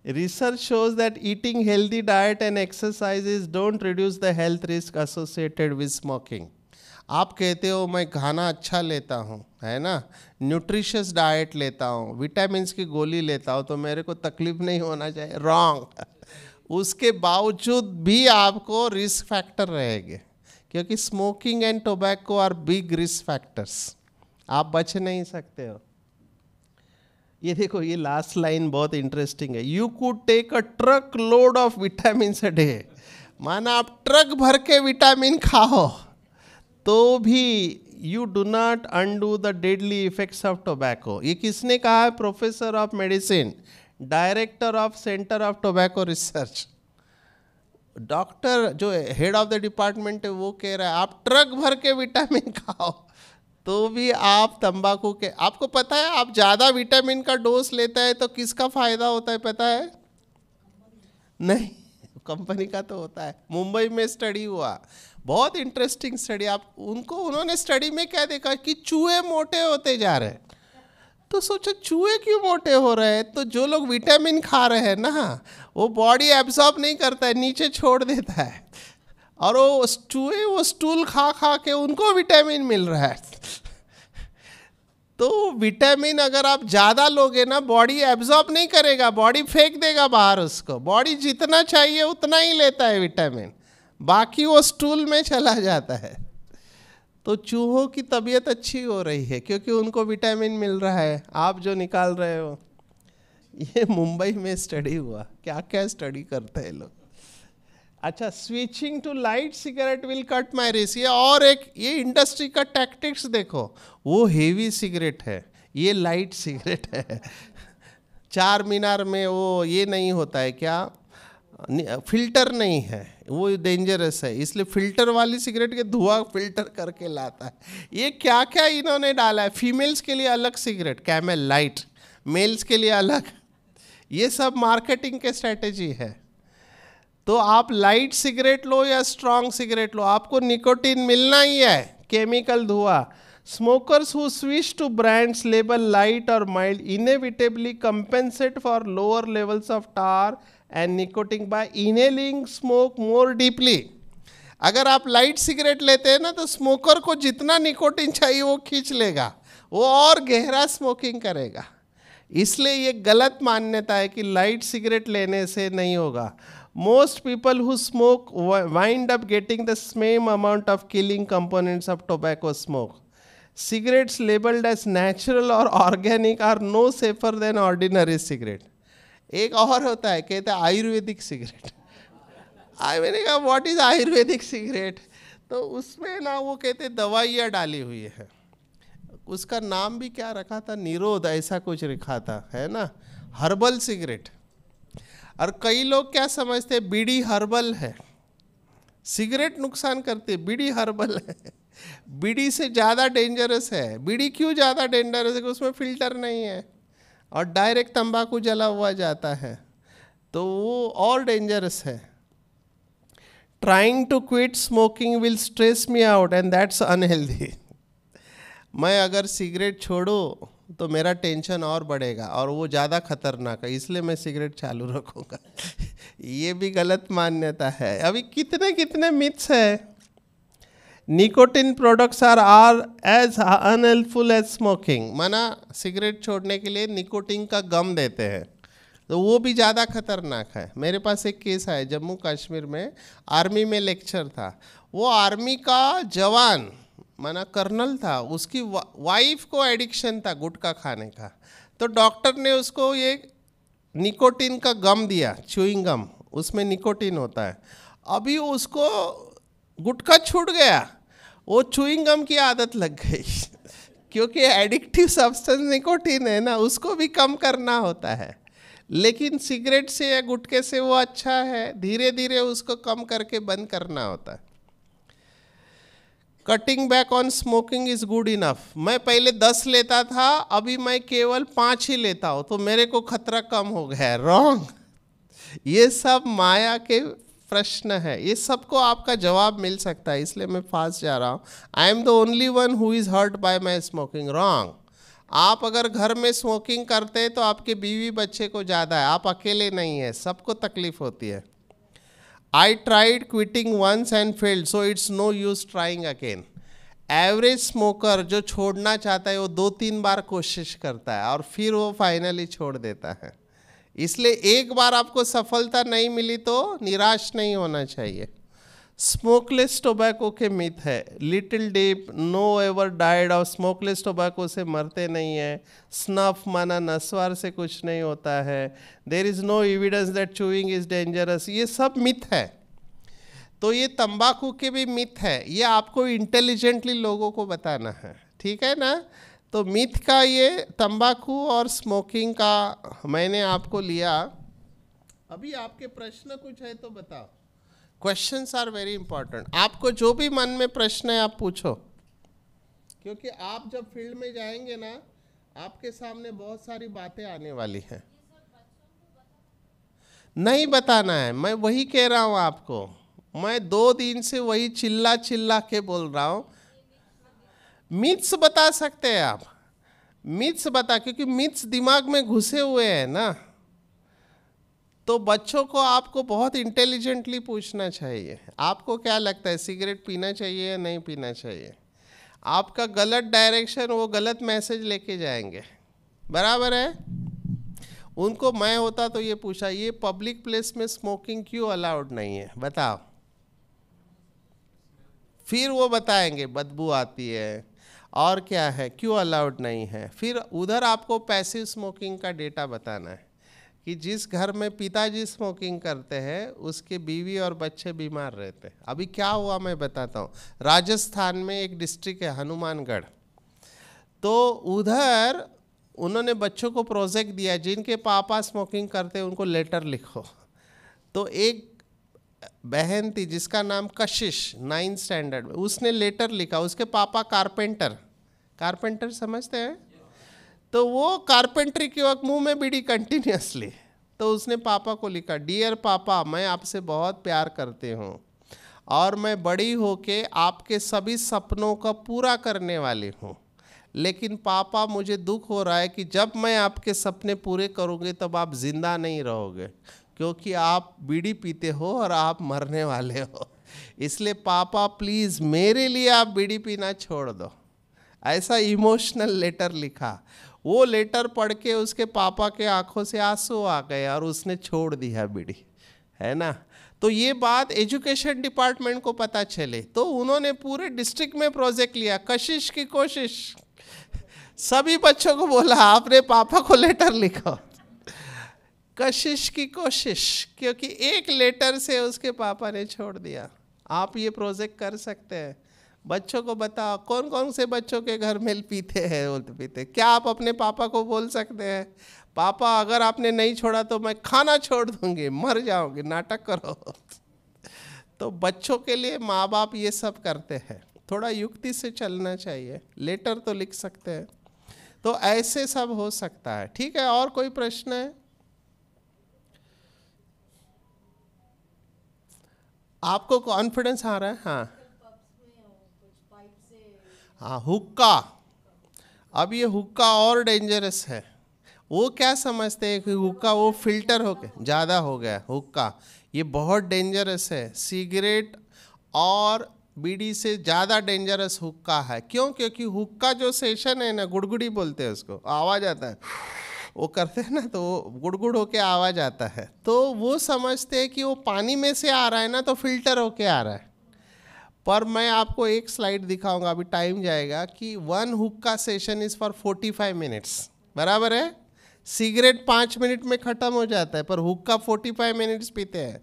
Research shows that eating healthy diet and exercises don't reduce the health risk associated with smoking. आप कहते हो मैं खाना अच्छा लेता हूँ है ना न्यूट्रिशियस डाइट लेता हूँ विटामिन की गोली लेता हूँ तो मेरे को तकलीफ नहीं होना चाहिए रॉन्ग उसके बावजूद भी आपको रिस्क फैक्टर रहेंगे क्योंकि smoking and tobacco are big risk factors आप बच नहीं सकते हो ये देखो ये लास्ट लाइन बहुत इंटरेस्टिंग है you could take a truckload of vitamin a day माना आप ट्रक भर के विटामिन खाओ तो भी you do not undo the deadly effects of tobacco ये किसने कहा है professor of medicine director of centre of tobacco research doctor जो हेड ऑफ द डिपार्टमेंट है वो कह रहा है आप ट्रक भर के विटामिन खाओ तो भी आप तंबाकू के आपको पता है आप ज़्यादा विटामिन का डोज लेता है तो किसका फ़ायदा होता है पता है नहीं कंपनी का तो होता है मुंबई में स्टडी हुआ बहुत इंटरेस्टिंग स्टडी आप उनको उन्होंने स्टडी में क्या देखा कि चूहे मोटे होते जा रहे हैं तो सोचो चूहे क्यों मोटे हो रहे हैं तो जो लोग विटामिन खा रहे हैं ना वो बॉडी एब्जॉर्ब नहीं करता है नीचे छोड़ देता है और वो चूहे वो स्टूल खा खा के उनको विटामिन मिल रहा है तो विटामिन अगर आप ज़्यादा लोगे ना बॉडी एब्जॉर्ब नहीं करेगा बॉडी फेंक देगा बाहर उसको बॉडी जितना चाहिए उतना ही लेता है विटामिन बाकी वो स्टूल में चला जाता है तो चूहों की तबीयत अच्छी हो रही है क्योंकि उनको विटामिन मिल रहा है आप जो निकाल रहे हो ये मुंबई में स्टडी हुआ क्या क्या स्टडी करते हैं लोग अच्छा switching to light cigarette will cut my race ये और एक ये इंडस्ट्री का टैक्टिक्स देखो वो हेवी सिगरेट है ये लाइट सिगरेट है चार मीनार में वो ये नहीं होता है क्या फिल्टर नहीं है वो डेंजरस है इसलिए फिल्टर वाली सिगरेट के धुआं फिल्टर करके लाता है ये क्या क्या इन्होंने डाला है फीमेल्स के लिए अलग सिगरेट कैमल लाइट मेल्स के लिए अलग ये सब मार्केटिंग के स्ट्रेटेजी है तो आप लाइट सिगरेट लो या स्ट्रॉन्ग सिगरेट लो आपको निकोटीन मिलना ही है केमिकल धुआं smokers who switch to brands label light और mild inevitably compensate for lower levels of tar and nicotine by inhaling smoke more deeply अगर आप लाइट सिगरेट लेते हैं ना तो स्मोकर को जितना निकोटिन चाहिए वो खींच लेगा वो और गहरा स्मोकिंग करेगा इसलिए ये गलत मान्यता है कि लाइट सिगरेट लेने से नहीं होगा most people who smoke wind up getting the same amount of killing components of tobacco smoke. Cigarettes labeled as natural or organic are no safer than ordinary cigarette. एक और होता है कहते हैं आयुर्वेदिक सिगरेट आई मैंने कहा व्हाट इज आयुर्वेदिक सिगरेट तो उसमें ना वो कहते दवाइयाँ डाली हुई है उसका नाम भी क्या रखा था निरोध ऐसा कुछ रखा था है ना हर्बल सिगरेट और कई लोग क्या समझते हैं बीड़ी हर्बल है सिगरेट नुकसान करती है बीड़ी हर्बल है बीड़ी से ज़्यादा डेंजरस है बीड़ी क्यों ज़्यादा डेंजरस है कि उसमें फिल्टर नहीं है और डायरेक्ट तंबाकू जला हुआ जाता है तो वो और डेंजरस है trying to quit smoking will stress me out and that's unhealthy मैं अगर सिगरेट छोड़ो तो मेरा टेंशन और बढ़ेगा और वो ज़्यादा खतरनाक है इसलिए मैं सिगरेट चालू रखूँगा ये भी गलत मान्यता है अभी कितने कितने मिथ्स है nicotine products are are as unhelpful as smoking माना सिगरेट छोड़ने के लिए निकोटिन का गम देते हैं तो वो भी ज़्यादा खतरनाक है मेरे पास एक केस आया जम्मू कश्मीर में आर्मी में लेक्चर था वो आर्मी का जवान माना कर्नल था उसकी वा, वाइफ को एडिक्शन था गुटखा खाने का तो डॉक्टर ने उसको ये निकोटीन का गम दिया च्यूइंग गम उसमें निकोटीन होता है अभी उसको गुटखा छूट गया वो चूइंग गम की आदत लग गई क्योंकि एडिक्टिव सब्सटेंस निकोटीन है ना उसको भी कम करना होता है लेकिन सिगरेट से या गुटके से वो अच्छा है धीरे धीरे उसको कम करके बंद करना होता है cutting back on smoking is good enough मैं पहले दस लेता था अभी मैं केवल पाँच ही लेता हूँ तो मेरे को खतरा कम हो गया है रॉन्ग ये सब माया के प्रश्न है ये सबको आपका जवाब मिल सकता है इसलिए मैं फास्ट जा रहा हूँ I am the only one who is hurt by my smoking wrong आप अगर घर में स्मोकिंग करते हैं तो आपके बीवी बच्चे को ज़्यादा है आप अकेले नहीं हैं सबको तकलीफ़ होती है I tried quitting once and failed so it's no use trying again average smoker जो छोड़ना चाहता है वो दो तीन बार कोशिश करता है और फिर वो फाइनली छोड़ देता है इसलिए एक बार आपको सफलता नहीं मिली तो निराश नहीं होना चाहिए स्मोकलेस टोबैको के मिथ है little dip no ever died और स्मोकलेस टोबैको से मरते नहीं हैं स्नफ माना नस्वार से कुछ नहीं होता है there is no evidence that chewing is dangerous ये सब मिथ है तो ये तंबाकू के भी मिथ है ये आपको इंटेलिजेंटली लोगों को बताना है ठीक है ना तो मिथ का ये तंबाकू और स्मोकिंग का मैंने आपको लिया अभी आपके प्रश्न कुछ है तो बताओ क्वेश्चन आर वेरी इंपॉर्टेंट आपको जो भी मन में प्रश्न है आप पूछो क्योंकि आप जब फील्ड में जाएंगे ना आपके सामने बहुत सारी बातें आने वाली हैं नहीं बताना है मैं वही कह रहा हूँ आपको मैं दो दिन से वही चिल्ला चिल्ला के बोल रहा हूँ मिथ्स बता सकते हैं आप मिथ्स बता क्योंकि मिथ्स दिमाग में घुसे हुए हैं ना तो बच्चों को आपको बहुत इंटेलिजेंटली पूछना चाहिए आपको क्या लगता है सिगरेट पीना चाहिए या नहीं पीना चाहिए आपका गलत डायरेक्शन वो गलत मैसेज लेके जाएंगे बराबर है उनको मैं होता तो ये पूछा ये पब्लिक प्लेस में स्मोकिंग क्यों अलाउड नहीं है बताओ फिर वो बताएंगे बदबू आती है और क्या है क्यों अलाउड नहीं है फिर उधर आपको पैसिव स्मोकिंग का डेटा बताना है कि जिस घर में पिताजी स्मोकिंग करते हैं उसके बीवी और बच्चे बीमार रहते हैं अभी क्या हुआ मैं बताता हूँ राजस्थान में एक डिस्ट्रिक्ट है हनुमानगढ़ तो उधर उन्होंने बच्चों को प्रोजेक्ट दिया जिनके पापा स्मोकिंग करते उनको लेटर लिखो तो एक बहन थी जिसका नाम कशिश नाइन्थ स्टैंडर्ड में उसने लेटर लिखा उसके पापा कारपेंटर कारपेंटर समझते हैं तो वो कारपेंट्री की वक्त मुंह में बीड़ी कंटिन्यूसली तो उसने पापा को लिखा डियर पापा मैं आपसे बहुत प्यार करते हूँ और मैं बड़ी होके आपके सभी सपनों का पूरा करने वाली हूँ लेकिन पापा मुझे दुख हो रहा है कि जब मैं आपके सपने पूरे करूँगी तब आप ज़िंदा नहीं रहोगे क्योंकि आप बीड़ी पीते हो और आप मरने वाले हो इसलिए पापा प्लीज़ मेरे लिए आप बीड़ी पीना छोड़ दो ऐसा इमोशनल लेटर लिखा वो लेटर पढ़ के उसके पापा के आंखों से आंसू आ गए और उसने छोड़ दिया बीड़ी है ना तो ये बात एजुकेशन डिपार्टमेंट को पता चले तो उन्होंने पूरे डिस्ट्रिक्ट में प्रोजेक्ट लिया कशिश की कोशिश सभी बच्चों को बोला आपने पापा को लेटर लिखो कशिश की कोशिश क्योंकि एक लेटर से उसके पापा ने छोड़ दिया आप ये प्रोजेक्ट कर सकते हैं बच्चों को बताओ कौन कौन से बच्चों के घर में पीते हैं बोलते पीते क्या आप अपने पापा को बोल सकते हैं पापा अगर आपने नहीं छोड़ा तो मैं खाना छोड़ दूंगी मर जाऊंगी नाटक करो तो बच्चों के लिए माँ बाप ये सब करते हैं थोड़ा युक्ति से चलना चाहिए लेटर तो लिख सकते हैं तो ऐसे सब हो सकता है ठीक है और कोई प्रश्न है आपको कॉन्फिडेंस आ रहा है हाँ हाँ हुक्का अब ये हुक्का और डेंजरस है वो क्या समझते हैं कि हुक्का वो फिल्टर हो गया ज़्यादा हो गया हुक्का ये बहुत डेंजरस है सिगरेट और बीड़ी से ज़्यादा डेंजरस हुक्का है क्यों क्योंकि हुक्का जो सेशन है ना गुड़गुड़ी बोलते हैं उसको आवाज़ आता है वो करते हैं ना तो वो गुड़गुड़ होके आवाज़ आता है तो वो समझते हैं कि वो पानी में से आ रहा है ना तो फिल्टर होके आ रहा है पर मैं आपको एक स्लाइड दिखाऊंगा अभी टाइम जाएगा कि one hookah session is for forty five minutes बराबर है सिगरेट पाँच मिनट में ख़त्म हो जाता है पर हुक का फोर्टी फाइव मिनट्स पीते हैं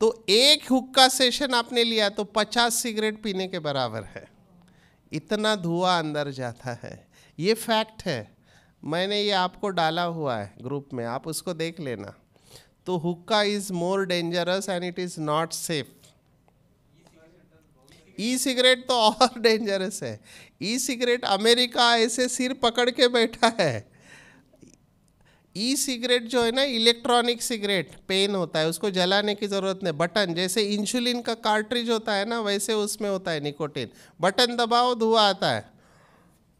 तो एक हुक का सेशन आपने लिया तो पचास सिगरेट पीने के बराबर है इतना धुआं अंदर जाता है ये फैक्ट है मैंने ये आपको डाला हुआ है ग्रुप में आप उसको देख लेना तो hookah is more dangerous and it is not safe e cigarette तो और डेंजरस है ई सिगरेट अमेरिका ऐसे सिर पकड़ के बैठा है ई सिगरेट जो है ना इलेक्ट्रॉनिक सिगरेट पेन होता है उसको जलाने की ज़रूरत नहीं बटन जैसे इंसुलिन का कार्ट्रिज होता है ना वैसे उसमें होता है निकोटिन बटन दबाओ धुआं आता है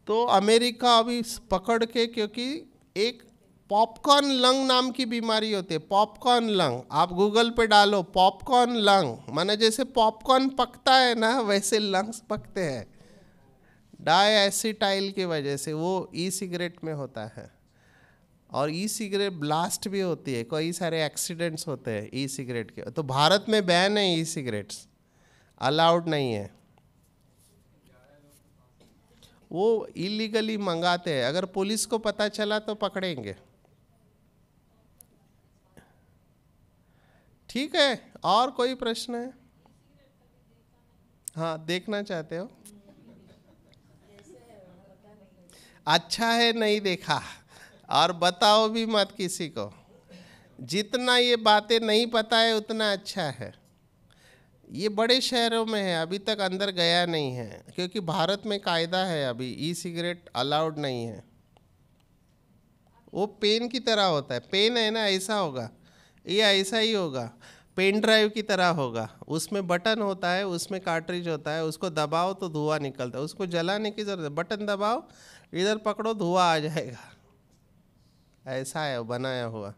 तो अमेरिका अभी पकड़ के क्योंकि एक पॉपकॉर्न लंग नाम की बीमारी होती है पॉपकॉर्न लंग आप गूगल पे डालो पॉपकॉर्न लंग माने जैसे पॉपकॉर्न पकता है ना वैसे लंग्स पकते हैं डायसिटाइल की वजह से वो ई सिगरेट में होता है और ई सिगरेट ब्लास्ट भी होती है कई सारे एक्सीडेंट्स होते हैं ई सिगरेट के तो भारत में बैन है ई सिगरेट्स अलाउड नहीं है वो इलीगली मंगाते हैं अगर पुलिस को पता चला तो पकड़ेंगे ठीक है और कोई प्रश्न है हाँ देखना चाहते हो अच्छा है नहीं देखा और बताओ भी मत किसी को जितना ये बातें नहीं पता है उतना अच्छा है ये बड़े शहरों में है अभी तक अंदर गया नहीं है क्योंकि भारत में कायदा है अभी ई सिगरेट अलाउड नहीं है वो पेन की तरह होता है पेन है ना ऐसा होगा ये ऐसा ही होगा पेन ड्राइव की तरह होगा उसमें बटन होता है उसमें कार्ट्रिज होता है उसको दबाओ तो धुआं निकलता है उसको जलाने की ज़रूरत है बटन दबाओ इधर पकड़ो धुआं आ जाएगा ऐसा है बनाया हुआ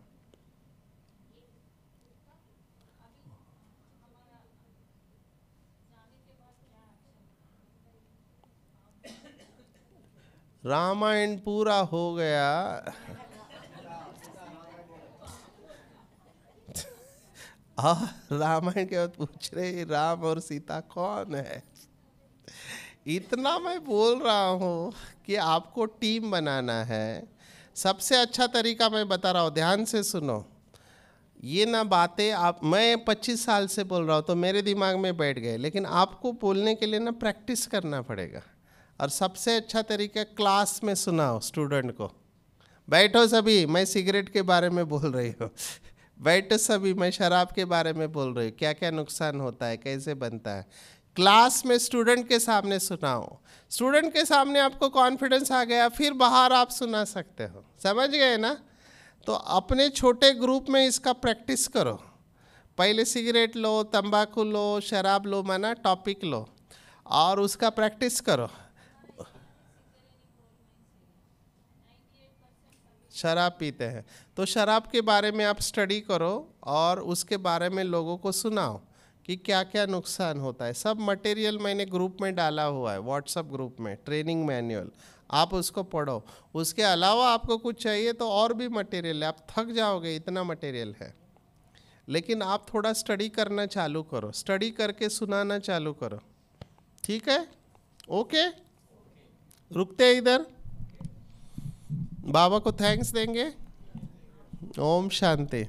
रामायण पूरा हो गया रामायण के बाद पूछ रहे राम और सीता कौन है इतना मैं बोल रहा हूँ कि आपको टीम बनाना है सबसे अच्छा तरीका मैं बता रहा हूँ ध्यान से सुनो ये ना बातें आप मैं पच्चीस साल से बोल रहा हूँ तो मेरे दिमाग में बैठ गए लेकिन आपको बोलने के लिए ना प्रैक्टिस करना पड़ेगा और सबसे अच्छा तरीका क्लास में सुनाओ स्टूडेंट को बैठो सभी मैं सिगरेट के बारे में बोल रही हूँ वेटस सभी मैं शराब के बारे में बोल रही हूँ क्या क्या नुकसान होता है कैसे बनता है क्लास में स्टूडेंट के सामने सुनाओ स्टूडेंट के सामने आपको कॉन्फिडेंस आ गया फिर बाहर आप सुना सकते हो समझ गए ना तो अपने छोटे ग्रुप में इसका प्रैक्टिस करो पहले सिगरेट लो तंबाकू लो शराब लो माना टॉपिक लो और उसका प्रैक्टिस करो शराब पीते हैं तो शराब के बारे में आप स्टडी करो और उसके बारे में लोगों को सुनाओ कि क्या क्या नुकसान होता है सब मटेरियल मैंने ग्रुप में डाला हुआ है व्हाट्सअप ग्रुप में ट्रेनिंग मैनुअल आप उसको पढ़ो उसके अलावा आपको कुछ चाहिए तो और भी मटेरियल है आप थक जाओगे इतना मटेरियल है लेकिन आप थोड़ा स्टडी करना चालू करो स्टडी करके सुनाना चालू करो ठीक है ओके रुकते हैं इधर बाबा को थैंक्स देंगे ओम शांति